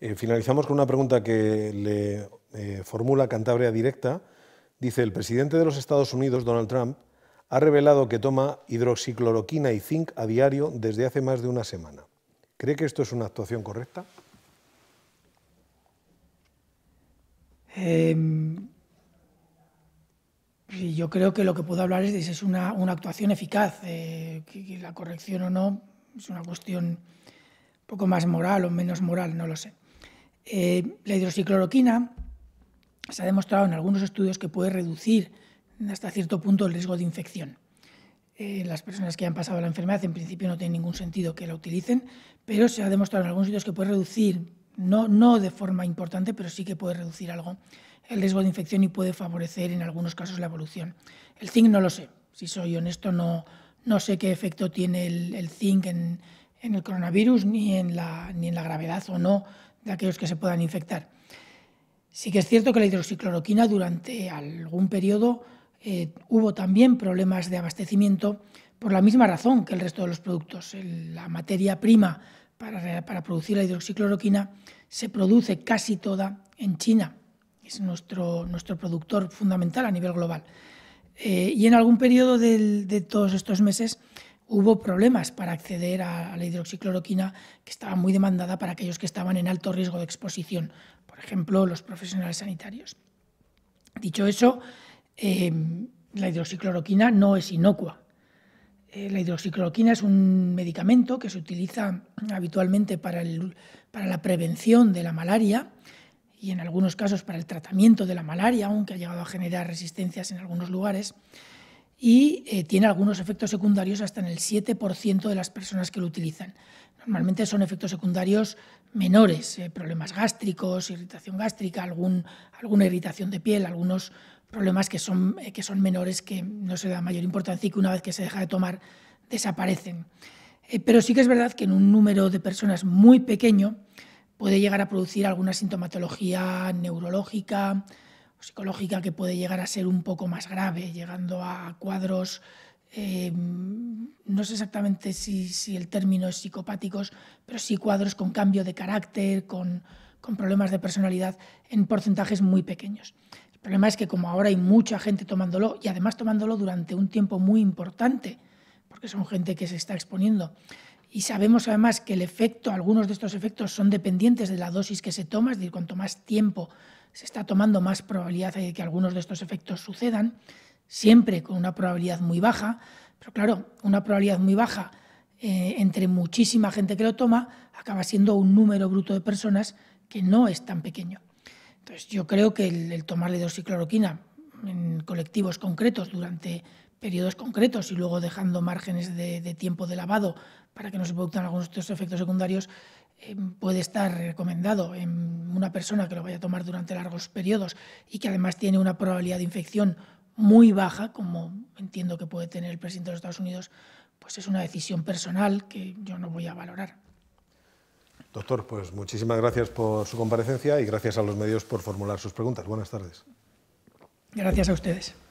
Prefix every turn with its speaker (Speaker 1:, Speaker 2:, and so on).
Speaker 1: Eh, finalizamos con una pregunta que le eh, formula Cantabria Directa. Dice, el presidente de los Estados Unidos, Donald Trump, ha revelado que toma hidroxicloroquina y zinc a diario desde hace más de una semana. ¿Cree que esto es una actuación correcta? Em,
Speaker 2: yo creo que lo que puedo hablar es de si es una, actuación eficaz. Eh, la corrección o no es una cuestión un poco más moral o menos moral, no lo sé. Eh, la hidroxicloroquina se ha demostrado en algunos estudios que puede reducir hasta cierto punto el riesgo de infección. Eh, las personas que han pasado la enfermedad en principio no tiene ningún sentido que la utilicen, pero se ha demostrado en algunos estudios que puede reducir, no, no de forma importante, pero sí que puede reducir algo el riesgo de infección y puede favorecer en algunos casos la evolución. El zinc no lo sé, si soy honesto no, no sé qué efecto tiene el, el zinc en, en el coronavirus ni en, la, ni en la gravedad o no de aquellos que se puedan infectar. Sí que es cierto que la hidroxicloroquina durante algún periodo eh, hubo también problemas de abastecimiento por la misma razón que el resto de los productos. la materia prima para, producir la hidroxicloroquina se produce casi toda en China. Es nuestro, nuestro productor fundamental a nivel global. Eh, y en algún periodo de todos estos meses hubo problemas para acceder a la hidroxicloroquina que estaba muy demandada para aquellos que estaban en alto riesgo de exposición, por ejemplo, los profesionales sanitarios. Dicho eso, em, la hidroxicloroquina no es inocua. Eh, la hidroxicloroquina es un medicamento que se utiliza habitualmente para, para la prevención de la malaria y en algunos casos para el tratamiento de la malaria, aunque ha llegado a generar resistencias en algunos lugares y eh, tiene algunos efectos secundarios hasta en el 7% de las personas que lo utilizan. Normalmente son efectos secundarios menores, eh, problemas gástricos, irritación gástrica, alguna irritación de piel, algunos problemas que son, eh, que son menores, que no se da mayor importancia y que una vez que se deja de tomar desaparecen. pero sí que es verdad que en un número de personas muy pequeño puede llegar a producir alguna sintomatología neurológica, psicológica que puede llegar a ser un poco más grave, llegando a cuadros, eh, no sé exactamente si, si, el término es psicopáticos, pero sí cuadros con cambio de carácter, con, con problemas de personalidad en porcentajes muy pequeños. El problema es que como ahora hay mucha gente tomándolo, y además tomándolo durante un tiempo muy importante, porque son gente que se está exponiendo, y sabemos además que el efecto, algunos de estos efectos son dependientes de la dosis que se toma, es decir, cuanto más tiempo se está tomando más probabilidad de que algunos de estos efectos sucedan, siempre con una probabilidad muy baja, pero claro, una probabilidad muy baja eh, entre muchísima gente que lo toma acaba siendo un número bruto de personas que no es tan pequeño. Entonces yo creo que el, tomarle tomar en colectivos concretos durante periodos concretos y luego dejando márgenes de, de, tiempo de lavado para que no se produzcan algunos de estos efectos secundarios Em, puede estar recomendado en una persona que lo vaya a tomar durante largos periodos y que además tiene una probabilidad de infección muy baja, como entiendo que puede tener el presidente de los Estados Unidos, pues es una decisión personal que yo no voy a valorar.
Speaker 1: Doctor, pues muchísimas gracias por su comparecencia y gracias a los medios por formular sus preguntas. Buenas tardes. Gracias a ustedes.